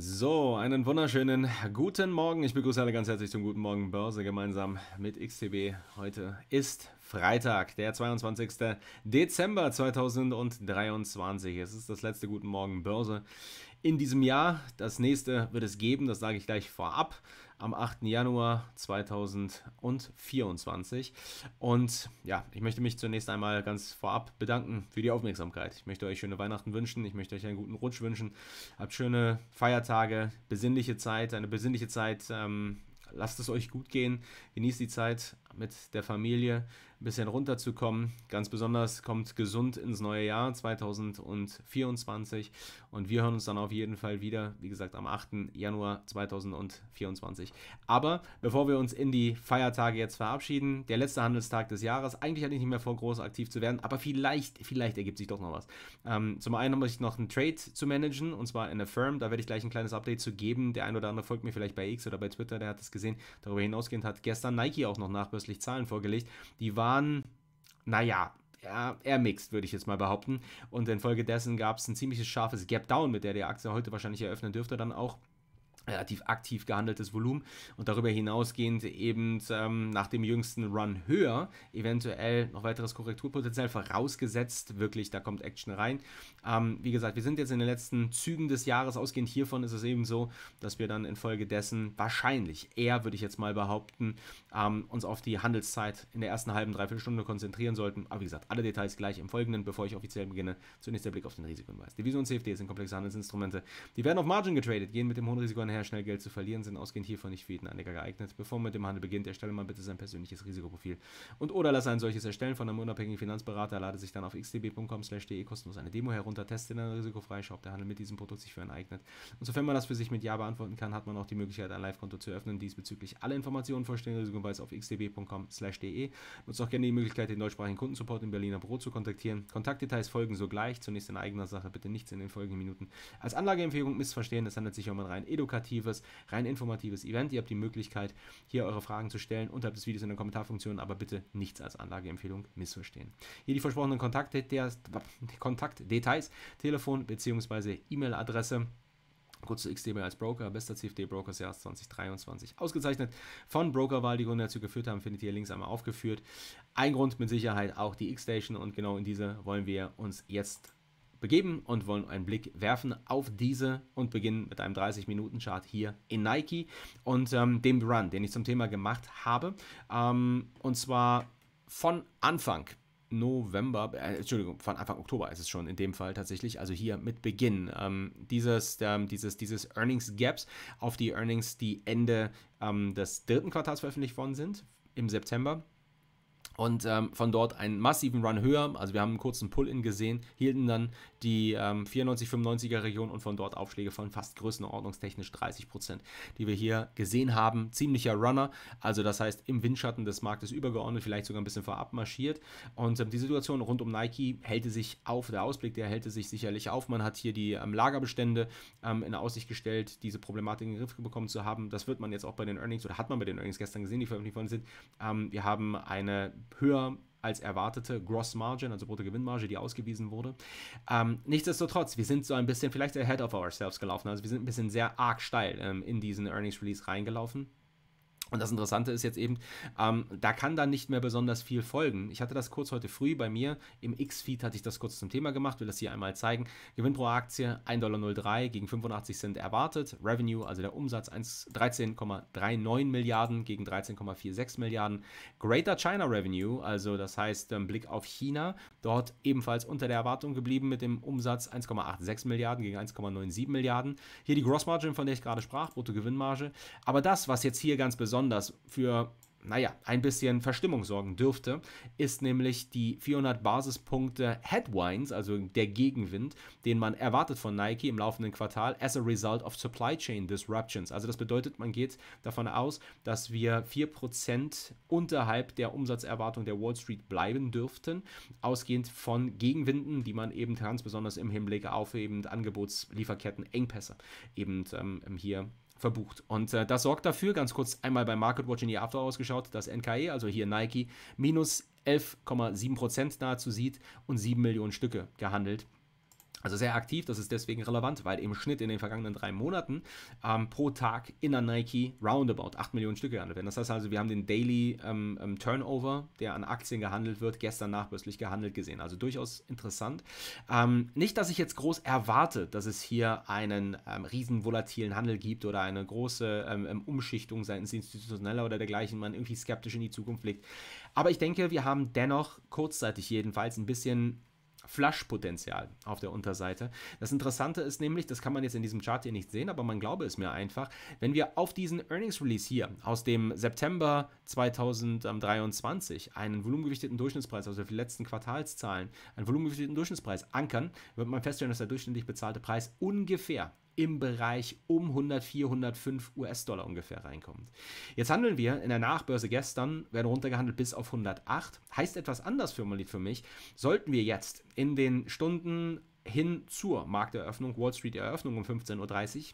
So, einen wunderschönen guten Morgen. Ich begrüße alle ganz herzlich zum Guten Morgen Börse gemeinsam mit XTB. Heute ist Freitag, der 22. Dezember 2023. Es ist das letzte Guten Morgen Börse in diesem Jahr. Das nächste wird es geben, das sage ich gleich vorab, am 8. Januar 2024. Und ja, ich möchte mich zunächst einmal ganz vorab bedanken für die Aufmerksamkeit. Ich möchte euch schöne Weihnachten wünschen, ich möchte euch einen guten Rutsch wünschen. Habt schöne Feiertage, besinnliche Zeit, eine besinnliche Zeit. Ähm, lasst es euch gut gehen, genießt die Zeit mit der Familie, ein bisschen runterzukommen. Ganz besonders kommt gesund ins neue Jahr 2024 und wir hören uns dann auf jeden Fall wieder, wie gesagt, am 8. Januar 2024. Aber bevor wir uns in die Feiertage jetzt verabschieden, der letzte Handelstag des Jahres, eigentlich hatte ich nicht mehr vor, groß aktiv zu werden, aber vielleicht, vielleicht ergibt sich doch noch was. Ähm, zum einen muss ich noch einen Trade zu managen und zwar in der Firm, da werde ich gleich ein kleines Update zu geben. Der ein oder andere folgt mir vielleicht bei X oder bei Twitter, der hat es gesehen. Darüber hinausgehend hat gestern Nike auch noch nachbörslich Zahlen vorgelegt. Die waren waren, naja, ja, eher mixed, würde ich jetzt mal behaupten. Und infolgedessen gab es ein ziemliches scharfes Gap-Down, mit der die Aktie heute wahrscheinlich eröffnen dürfte, dann auch relativ aktiv gehandeltes Volumen und darüber hinausgehend eben ähm, nach dem jüngsten Run höher, eventuell noch weiteres Korrekturpotenzial vorausgesetzt, wirklich, da kommt Action rein. Ähm, wie gesagt, wir sind jetzt in den letzten Zügen des Jahres, ausgehend hiervon ist es eben so, dass wir dann infolgedessen wahrscheinlich eher, würde ich jetzt mal behaupten, ähm, uns auf die Handelszeit in der ersten halben, dreiviertel Stunde konzentrieren sollten. Aber wie gesagt, alle Details gleich im Folgenden, bevor ich offiziell beginne. Zunächst der Blick auf den Risikohinweis. Devisen und CFD sind komplexe Handelsinstrumente, die werden auf Margin getradet, gehen mit dem hohen Risiko einher daher schnell Geld zu verlieren, sind ausgehend hiervon nicht für jeden Anleger geeignet. Bevor man mit dem Handel beginnt, erstelle mal bitte sein persönliches Risikoprofil. Und oder lass ein solches erstellen von einem unabhängigen Finanzberater, lade sich dann auf xdb.com/de kostenlos eine Demo herunter, teste dann risikofrei, schau, ob der Handel mit diesem Produkt sich für einen eignet. Und sofern man das für sich mit Ja beantworten kann, hat man auch die Möglichkeit, ein Live-Konto zu öffnen. Diesbezüglich alle Informationen vollständig also Risikohinweis auf xdb.com/de. Nutzt auch gerne die Möglichkeit, den deutschsprachigen Kundensupport im Berliner Büro zu kontaktieren. Kontaktdetails folgen sogleich. Zunächst in eigener Sache, bitte nichts in den folgenden Minuten. Als Anlageempfehlung missverstehen, es handelt sich um ein rein edukatives informatives, rein informatives Event. Ihr habt die Möglichkeit, hier eure Fragen zu stellen unterhalb des Videos in der Kommentarfunktion, aber bitte nichts als Anlageempfehlung missverstehen. Hier die versprochenen Kontaktdetails, Kontaktdetails Telefon bzw. E-Mail-Adresse. Kurz zu XDB als Broker, bester CFD Broker des Jahres 2023 ausgezeichnet. Von Brokerwahl, die Gründe dazu geführt haben, findet ihr links einmal aufgeführt. Ein Grund mit Sicherheit auch die X-Station und genau in diese wollen wir uns jetzt begeben und wollen einen Blick werfen auf diese und beginnen mit einem 30-Minuten-Chart hier in Nike und ähm, dem Run, den ich zum Thema gemacht habe. Ähm, und zwar von Anfang November, äh, Entschuldigung, von Anfang Oktober ist es schon in dem Fall tatsächlich, also hier mit Beginn ähm, dieses, ähm, dieses, dieses Earnings Gaps auf die Earnings, die Ende ähm, des dritten Quartals veröffentlicht worden sind im September und ähm, von dort einen massiven Run höher, also wir haben einen kurzen Pull-In gesehen, hielten dann die ähm, 94-95er Region und von dort Aufschläge von fast größenordnungstechnisch 30%, die wir hier gesehen haben. Ziemlicher Runner, also das heißt im Windschatten des Marktes übergeordnet, vielleicht sogar ein bisschen vorab marschiert und ähm, die Situation rund um Nike hält sich auf, der Ausblick, der hält sich sicherlich auf. Man hat hier die ähm, Lagerbestände ähm, in Aussicht gestellt, diese Problematik in den Griff bekommen zu haben. Das wird man jetzt auch bei den Earnings oder hat man bei den Earnings gestern gesehen, die veröffentlicht worden sind. Ähm, wir haben eine höher als erwartete Gross Margin, also Bruttogewinnmarge, die ausgewiesen wurde. Ähm, nichtsdestotrotz, wir sind so ein bisschen vielleicht ahead of ourselves gelaufen. Also wir sind ein bisschen sehr arg steil ähm, in diesen Earnings Release reingelaufen. Und das Interessante ist jetzt eben, ähm, da kann dann nicht mehr besonders viel folgen. Ich hatte das kurz heute früh bei mir im X-Feed, hatte ich das kurz zum Thema gemacht, will das hier einmal zeigen. Gewinn pro Aktie 1,03 Dollar gegen 85 Cent erwartet. Revenue, also der Umsatz 13,39 Milliarden gegen 13,46 Milliarden. Greater China Revenue, also das heißt ähm, Blick auf China, dort ebenfalls unter der Erwartung geblieben mit dem Umsatz 1,86 Milliarden gegen 1,97 Milliarden. Hier die Gross Margin, von der ich gerade sprach, Bruttogewinnmarge. Aber das, was jetzt hier ganz besonders besonders für, naja, ein bisschen Verstimmung sorgen dürfte, ist nämlich die 400 Basispunkte Headwinds, also der Gegenwind, den man erwartet von Nike im laufenden Quartal as a result of supply chain disruptions. Also das bedeutet, man geht davon aus, dass wir 4% unterhalb der Umsatzerwartung der Wall Street bleiben dürften, ausgehend von Gegenwinden, die man eben ganz besonders im Hinblick auf eben Angebotslieferketten Engpässe eben ähm, hier verbucht. Und äh, das sorgt dafür, ganz kurz einmal bei MarketWatch in die After ausgeschaut, dass NKE, also hier Nike, minus 11,7% nahezu sieht und 7 Millionen Stücke gehandelt also sehr aktiv, das ist deswegen relevant, weil im Schnitt in den vergangenen drei Monaten ähm, pro Tag in der Nike roundabout 8 Millionen Stücke gehandelt werden. Das heißt also, wir haben den Daily ähm, ähm Turnover, der an Aktien gehandelt wird, gestern nachbürstlich gehandelt gesehen. Also durchaus interessant. Ähm, nicht, dass ich jetzt groß erwarte, dass es hier einen ähm, riesen volatilen Handel gibt oder eine große ähm, Umschichtung seitens institutioneller oder dergleichen, man irgendwie skeptisch in die Zukunft blickt. Aber ich denke, wir haben dennoch kurzzeitig jedenfalls ein bisschen Flaschpotenzial auf der Unterseite. Das Interessante ist nämlich, das kann man jetzt in diesem Chart hier nicht sehen, aber man glaube es mir einfach, wenn wir auf diesen Earnings Release hier aus dem September 2023 einen volumengewichteten Durchschnittspreis, also für die letzten Quartalszahlen, einen volumengewichteten Durchschnittspreis ankern, wird man feststellen, dass der durchschnittlich bezahlte Preis ungefähr im Bereich um 100, 405 US-Dollar ungefähr reinkommt. Jetzt handeln wir in der Nachbörse gestern, werden runtergehandelt bis auf 108. Heißt etwas anders für mich. Sollten wir jetzt in den Stunden hin zur Markteröffnung, Wall Street Eröffnung um 15.30 Uhr,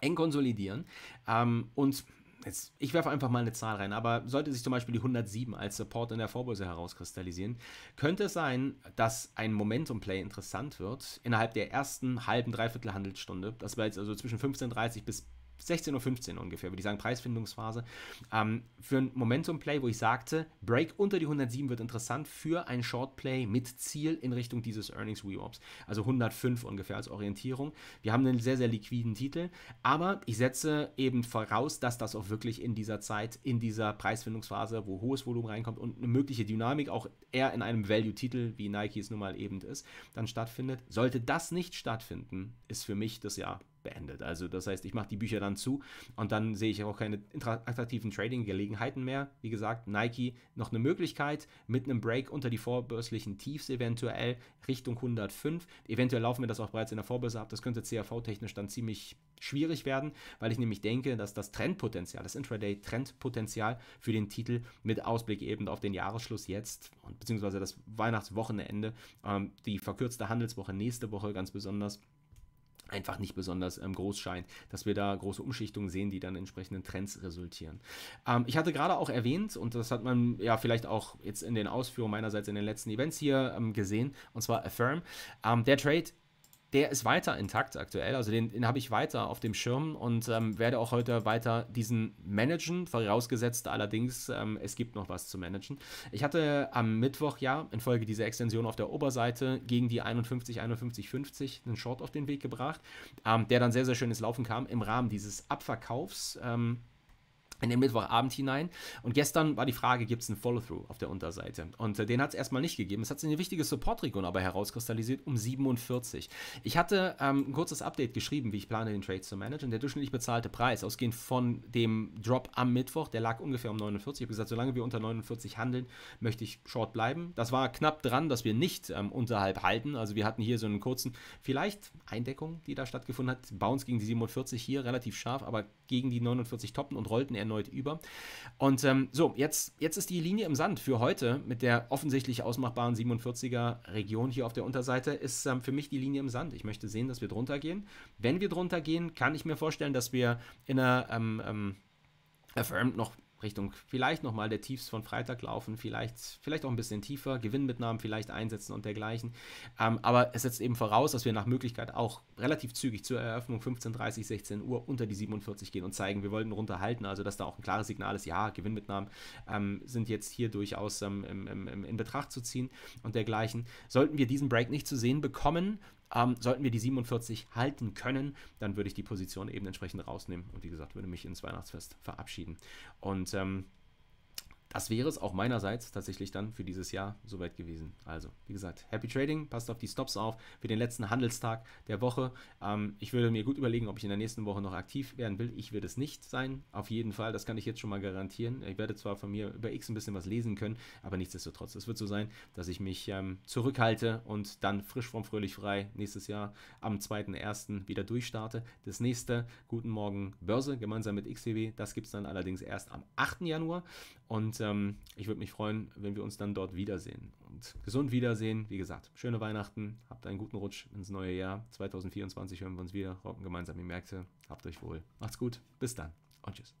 eng konsolidieren ähm, und jetzt, ich werfe einfach mal eine Zahl rein, aber sollte sich zum Beispiel die 107 als Support in der Vorbörse herauskristallisieren, könnte es sein, dass ein Momentum-Play interessant wird innerhalb der ersten halben, dreiviertel Handelsstunde. Das wäre jetzt also zwischen 15.30 bis 16.15 Uhr ungefähr, würde ich sagen, Preisfindungsphase, ähm, für ein Momentum-Play, wo ich sagte, Break unter die 107 wird interessant für ein Short-Play mit Ziel in Richtung dieses Earnings Rewards, also 105 ungefähr als Orientierung. Wir haben einen sehr, sehr liquiden Titel, aber ich setze eben voraus, dass das auch wirklich in dieser Zeit, in dieser Preisfindungsphase, wo hohes Volumen reinkommt und eine mögliche Dynamik auch eher in einem Value-Titel, wie Nike es nun mal eben ist, dann stattfindet. Sollte das nicht stattfinden, ist für mich das Jahr beendet. Also das heißt, ich mache die Bücher dann zu und dann sehe ich auch keine attraktiven Trading-Gelegenheiten mehr. Wie gesagt, Nike noch eine Möglichkeit mit einem Break unter die vorbörslichen Tiefs eventuell Richtung 105. Eventuell laufen wir das auch bereits in der Vorbörse ab. Das könnte CAV-technisch dann ziemlich schwierig werden, weil ich nämlich denke, dass das Trendpotenzial, das Intraday-Trendpotenzial für den Titel mit Ausblick eben auf den Jahresschluss jetzt und beziehungsweise das Weihnachtswochenende, ähm, die verkürzte Handelswoche nächste Woche ganz besonders, einfach nicht besonders ähm, groß scheint, dass wir da große Umschichtungen sehen, die dann entsprechenden Trends resultieren. Ähm, ich hatte gerade auch erwähnt, und das hat man ja vielleicht auch jetzt in den Ausführungen meinerseits in den letzten Events hier ähm, gesehen, und zwar Affirm. Ähm, der Trade der ist weiter intakt aktuell. Also den, den habe ich weiter auf dem Schirm und ähm, werde auch heute weiter diesen managen, vorausgesetzt allerdings, ähm, es gibt noch was zu managen. Ich hatte am Mittwoch ja infolge dieser Extension auf der Oberseite gegen die 51, 51, 50 einen Short auf den Weg gebracht, ähm, der dann sehr, sehr schön ins Laufen kam im Rahmen dieses Abverkaufs ähm, in den Mittwochabend hinein. Und gestern war die Frage, gibt es einen Follow-through auf der Unterseite? Und äh, den hat es erstmal nicht gegeben. Es hat sich eine wichtige Support-Region aber herauskristallisiert um 47. Ich hatte ähm, ein kurzes Update geschrieben, wie ich plane, den Trade zu managen. Der durchschnittlich bezahlte Preis, ausgehend von dem Drop am Mittwoch, der lag ungefähr um 49. Ich habe gesagt, solange wir unter 49 handeln, möchte ich short bleiben. Das war knapp dran, dass wir nicht ähm, unterhalb halten. Also wir hatten hier so einen kurzen, vielleicht Eindeckung, die da stattgefunden hat. Bounce gegen die 47 hier, relativ scharf, aber gegen die 49 toppen und rollten erneut über. Und ähm, so, jetzt, jetzt ist die Linie im Sand für heute mit der offensichtlich ausmachbaren 47er Region hier auf der Unterseite, ist ähm, für mich die Linie im Sand. Ich möchte sehen, dass wir drunter gehen. Wenn wir drunter gehen, kann ich mir vorstellen, dass wir in einer ähm, affirmed ähm, noch Richtung vielleicht nochmal der Tiefs von Freitag laufen, vielleicht, vielleicht auch ein bisschen tiefer, Gewinnmitnahmen vielleicht einsetzen und dergleichen. Ähm, aber es setzt eben voraus, dass wir nach Möglichkeit auch relativ zügig zur Eröffnung 15, 30, 16 Uhr unter die 47 gehen und zeigen, wir wollten runterhalten, also dass da auch ein klares Signal ist, ja, Gewinnmitnahmen ähm, sind jetzt hier durchaus ähm, im, im, im, in Betracht zu ziehen und dergleichen. Sollten wir diesen Break nicht zu sehen bekommen, ähm, sollten wir die 47 halten können, dann würde ich die Position eben entsprechend rausnehmen und wie gesagt, würde mich ins Weihnachtsfest verabschieden. Und ähm, das wäre es auch meinerseits tatsächlich dann für dieses Jahr soweit gewesen. Also, wie gesagt, Happy Trading, passt auf die Stops auf für den letzten Handelstag der Woche. Ähm, ich würde mir gut überlegen, ob ich in der nächsten Woche noch aktiv werden will. Ich werde es nicht sein, auf jeden Fall. Das kann ich jetzt schon mal garantieren. Ich werde zwar von mir über X ein bisschen was lesen können, aber nichtsdestotrotz, es wird so sein, dass ich mich ähm, zurückhalte und dann frisch vom Fröhlich frei nächstes Jahr am 2.1. wieder durchstarte. Das nächste Guten Morgen Börse gemeinsam mit XTB, das gibt es dann allerdings erst am 8. Januar. Und ähm, ich würde mich freuen, wenn wir uns dann dort wiedersehen. Und gesund wiedersehen, wie gesagt, schöne Weihnachten, habt einen guten Rutsch ins neue Jahr. 2024 hören wir uns wieder, rocken gemeinsam die Märkte. Habt euch wohl. Macht's gut, bis dann und tschüss.